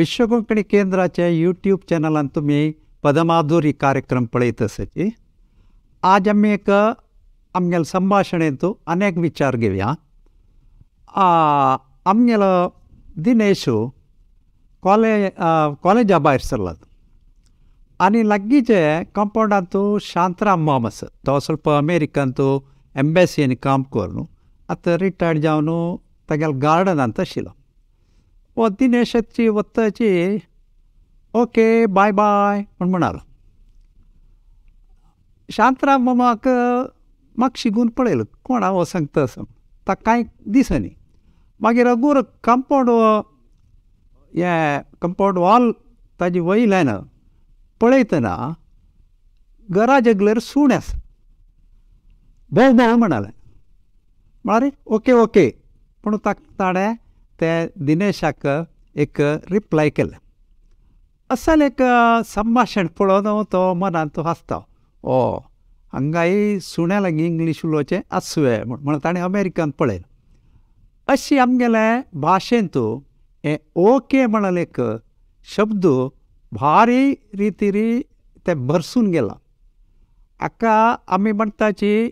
ವಿಶ್ವಕೋಂಕಣ ಕೇಂದ್ರಾಚೆ YouTube ಚನಲನ್ ತುಂಬ ಪದ್ಮಾಧುರಿ ಕಾರ್ಯಕ್ರಮ ಪಳೆಯ ಆಜಾಮ ಸಂಭಾಷಣೆ ಅಂತೂ ಅನೇಕ ವಿಚಾರ ಘವಯಾ ಆಮೇಲೆ ದಿನೇಶು ಕಾಲೇ ಕಾಲೇಜ್ ಕಲೆ ಭಾರಿಸಲೂ ಆಗಿಜೆ ಕಾಂಪೌಂಡು ಶಾಂತರಾಮ ಮಾಮಸ್ ತ ಸ್ವಲ್ಪ ಅಮೇರಿಕ ಅಮೇರಿಕಂತು ಅಂಬೆಸಿ ಕಾಮಕೂರ್ ಆ ರಿಟೈರ್ಡ್ ಜಾವನು ತಗೋಲು ಗಾರ್ಡನ್ ಅಂತ ಅಷ್ಟು व दिनेशची वत्ताची ओके बाय बाय म्हण म्हणाल शांतराम मामाक म्हाका शिगून पळयल कोण हांव सांगता असं ताका कांय दिसनी मागीर अगोर कंपाउंड हे कंपाउंड वॉल ताजी वयल्यान पळयतना घरा जगलेर सूण आसा भोव भोव म्हणालें म्हळ्यार ओके ओके पूण ताका ताणें ते दिनेशाक एक रिप्लाय केलें असल एक संभाषण पळोवन तो मनांत हांसता ओ हांगाय सुण्या इंग्लिश इंग्लीश उलोवचें आसुवे म्हूण म्हण ताणें अमेरिकन पळयलें अशी आमगेले भाशेंतू हे ओके म्हणल एक शब्द भारी रितीरी ते भरसून गेला हाका आमी म्हणटाची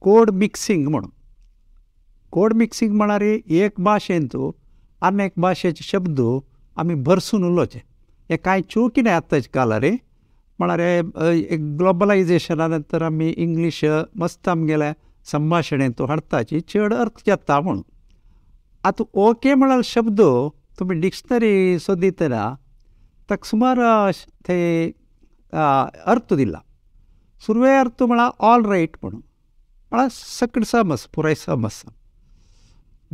कोड मिक्सिंग म्हणून कोड मिक्सिंग म्हणारे एक भाशेंतू आनी एक भाशेचे शब्द आमी भरसून उलोवचे हें कांय चूक कितें आतांच्या कालारे म्हळ्यार एक ग्लोबलायझेशना नंतर आमी इंग्लीश मस्त आमगेल्या संभाशणेंत हाडटाची चड अर्थ जाता म्हणून आतां ओके म्हळ्यार शब्द तुमी डिक्शनरी सोदितना ताका सुमार ते अर्थ दिला सुरवे अर्थ म्हळ्यार ऑल रायट म्हणून म्हळ्यार सकड समज पुराय समज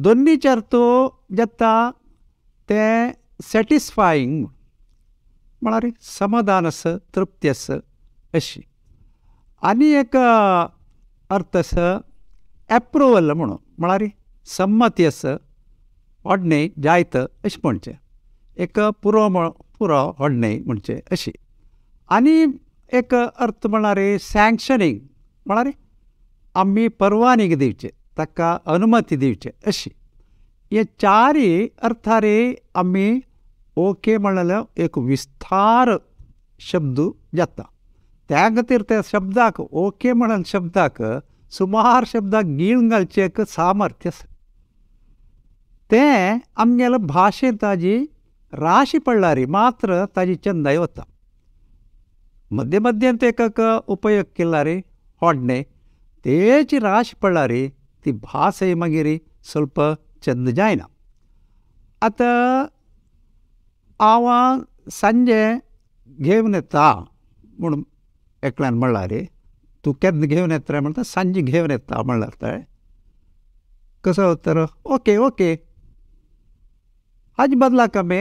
दोन्ही चर्तो जत्ता ते सॅटिस्फायींग म्हणा समाधान अस तृप्ती अस अशी आणि एक अर्थ अस ॲप्रुवल म्हणून म्हणा संमती अस व्हडणें जायत अशें म्हणचें एक पुरो म्हण पुरो व्हडणें म्हणचे अशी आणि एक अर्थ रे सँक्शनिंग रे आमी परवानगी दिवचे तक अनुमति दिवचे अशी हे चारय अर्थारे आमी ओके म्हणल्यार एक विस्तार शब्द जाता त्या शब्दाक ओके म्हणल शब्दाक सुमार शब्दाक गीण घालचें सामर्थ्य आसा तें आमगेल्या भाशेन ताजी राशी पडलारी मात्र ताजी चंदाय वता मध्य मध्यंत एक उपयोग केला रे होडणे तेची राश पडला रे ती भाषे ಮಗಿರಿ स्वल्प चंद ಜಾಯ್ನ अत आवा संजे घेवन येता म्हूण एकल्यान रे तूं केन्ना घेवन येतले म्हणटा सांजे घेवन येता म्हणलां ताळें कसो तर ओके ओके हाजे बदला कमे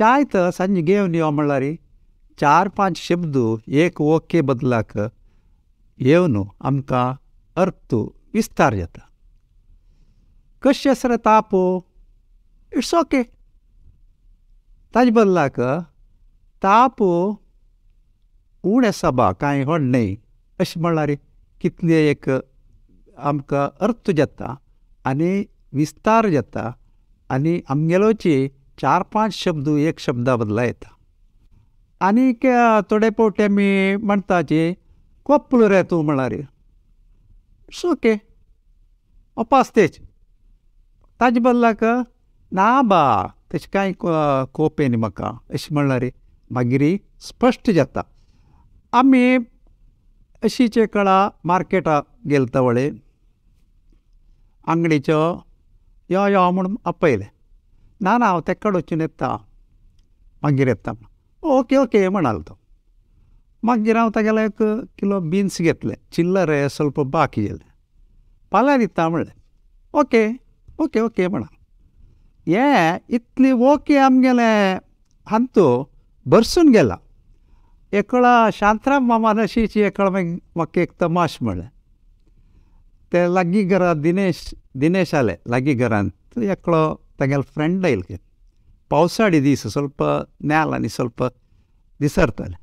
जाय तर सांजे घेवन यो रे चार पांच शब्द एक ओके बदलाक येवन आमकां अर्थ विस्तार जाता कशेसर ताप इट्स ओके ताजे बदलाक तापो उण सभा कांय होड अशें म्हणल्यार कितले एक आमकां अर्थ जाता आनी विस्तार जाता आनी आमगेलोचे चार पांच शब्द एक शब्दा बदला येता आनीक थोडे फावटी आमी म्हणटाचे कोप्ल रे तूं म्हणल्यार इट्स ओके अपास्तेच ताजे बदलाक ना बा तेशें कांय कोपेन म्हाका अशें म्हणल्यार मागीर स्पश्ट जाता आमी अशीचे कळा मार्केटा गेलता वळे आंगडीच्यो यो यो म्हूण आपयलें ना ना हांव तेका कडेन वचून येता मागीर येता ओके ओके म्हणाल तो मागीर हांव तागेलो एक किलो बिन्स घेतलें चिल्लर स्वल्प बाकी जालें फाल्यां दिता म्हणलें ओके ಓಕೆ ಓಕೆ ಮಣ ಏ ಇತ್ಲಿ ಓಕೆ ಆಮೇಲೆ ಅಂತೂ ಬರ್ಸುನ್ಗೆಲ್ಲ ಎಕ್ಕಳ ಶಾಂತರಾಮ್ ಮಾಮನ ಶೀಚಿ ಎಕ್ಕಳ ಮಕ್ಕ ಮಳೆ ತೆ ಲಗ್ಗಿಗರ ದಿನೇಶ್ ದಿನೇಶ್ ಅಲೆ ಲಗ್ಗಿಗರ ಅಂತ ಎಕ್ಕಳ ತೆಗೆಲ್ ಫ್ರೆಂಡ್ ಇಲ್ಲಿ ಪೌಸಾಡಿ ದೀಸ ಸ್ವಲ್ಪ ನೀ ಸ್ವಲ್ಪ ದಿಸರ್ತಲೆ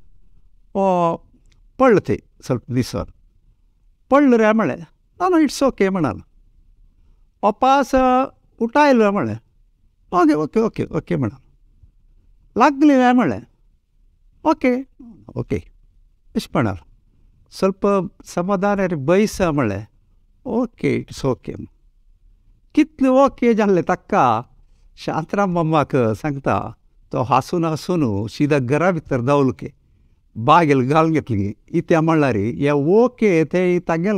ಓ ಪಳ್ಳತಿ ಸ್ವಲ್ಪ ದಿಸರ್ ಪಳ್ಳುರೆ ಮಳೆ ನಾನು ಇಟ್ಸ್ ಓಕೆ ಮಣಲ್ಲ ಪಾಪ ಊಟ ಇಲ್ಲ ಮಳೆ okay okay okay okay madam ಲಾಗ್ಲಿಲ್ಲ ಮಳೆ ಓಕೆ ಓಕೆ ಇಷ್ಟು ಮಾಡ ಸ್ವಲ್ಪ ಸಮಾಧಾನ ರೀ ಬಯಸ ಮಳೆ ಓಕೆ ಇಟ್ಸ್ ಓಕೆ ಕಿತ್ಲು ಓಕೆ ಜಾನ್ಲೆ ತಕ್ಕ ಶಾಂತರಾಮ್ ಮಮ್ಮಕ್ಕೆ ಸಂಗತ तो ಹಸುನ ಹಸುನು ಸೀದಾ ಗರ भितर ದೌಲ್ಕೆ बाग येणार्ला रे या ओके ते तगेल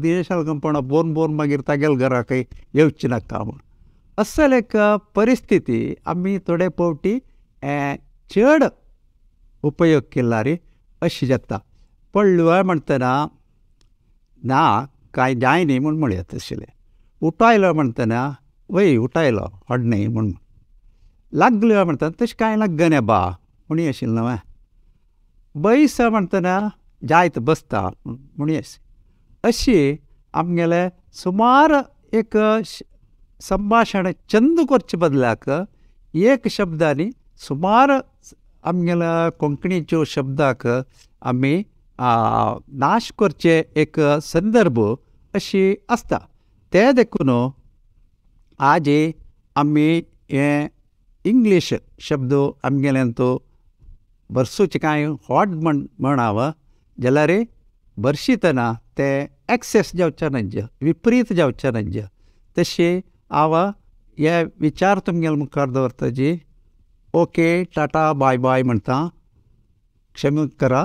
देशाल कंपोडा बोन बोन मागेल घरात येऊचे ना का म्हणून असले एक परिस्थिती आम्ही थोडे फावटी चढ उपयोग केला रे असे जगता ना म्हणत नाय नाही म्हण म्हणूया उठा आयो म्हणत वही उठा हड नाही म्हणून लागल म्हणताना तसे काही बा नाही बाणी असलं बैस म्हणतना जायत बसता म्हणयेस अशी आमगेले सुमार एक संभाशण छंद करचे बदलाक एक शब्दांनी सुमार आमगेल्या कोंकणीच्यो शब्दाक आमी नाश करचे एक संदर्भ अशी आसता ते देखून आजे आमी हे इंग्लीश शब्द आमगेल्यान तो ಬರ್ಸೂಚಿಕಾಯಿ ಹೊಡ್ ಮಣ್ ಮಣಾವ ಜಲರೆ ಬರ್ಷಿತನ ते एक्सेस जावचे नाजे विपरीत जावचे नाजे तशें हांव हे विचार तुमगेले मुखार दवरता जी ओके टाटा बाय बाय म्हणटा क्षम करा